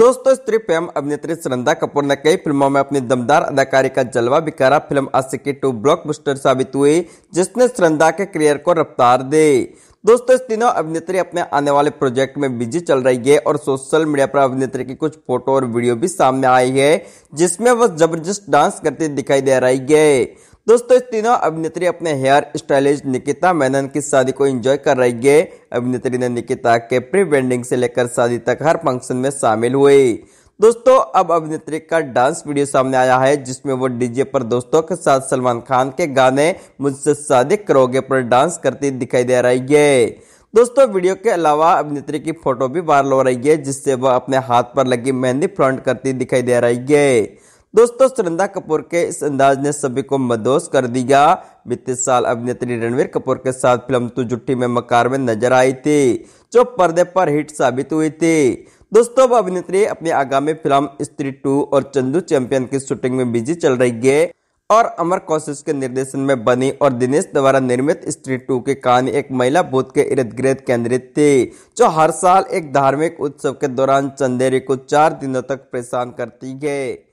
दोस्तों स्त्री प्रेम अभिनेत्री श्रद्धा कपूर ने कई फिल्मों में अपनी दमदार अदाकारी का जलवा बिखारा फिल्म आशिकी टू ब्लॉकबस्टर साबित हुई जिसने श्रद्धा के करियर को रफ्तार दी दोस्तों इस तीनों अभिनेत्री अपने आने वाले प्रोजेक्ट में बिजी चल रही है और सोशल मीडिया पर अभिनेत्री की कुछ फोटो और वीडियो भी सामने आई है जिसमें वो जबरदस्त डांस करते दिखाई दे रही है दोस्तों इस तीनों अभिनेत्री अपने हेयर स्टाइलिस्ट निकिता मैनन की शादी को एंजॉय कर रही है अभिनेत्री ने निकिता के प्री वेडिंग से लेकर शादी तक हर फंक्शन में शामिल हुई दोस्तों अब अभिनेत्री का डांस वीडियो सामने आया है जिसमें वो डीजे पर दोस्तों के साथ सलमान खान के गाने मुझसे शादी करोगे पर डांस करती दिखाई दे रही है दोस्तों वीडियो के अलावा अभिनेत्री की फोटो भी वायरल हो रही है जिससे वह अपने हाथ पर लगी मेहंदी फ्रंट करती दिखाई दे रही है दोस्तों सुनंदा कपूर के इस अंदाज ने सभी को मदोस कर दिया बीते साल अभिनेत्री रणवीर कपूर के साथ फिल्म तू जुट्टी में मकार में नजर आई थी जो पर्दे पर हिट साबित हुई थी दोस्तों अब अभिनेत्री अपनी आगामी फिल्म स्त्री टू और चंदू चैंपियन की शूटिंग में बिजी चल रही है और अमर कौशिक के निर्देशन में बनी और दिनेश द्वारा निर्मित स्त्री टू की कहानी एक महिला बूथ के इर्द गिर्द केंद्रित थी जो हर साल एक धार्मिक उत्सव के दौरान चंदेरी को चार दिनों तक परेशान करती है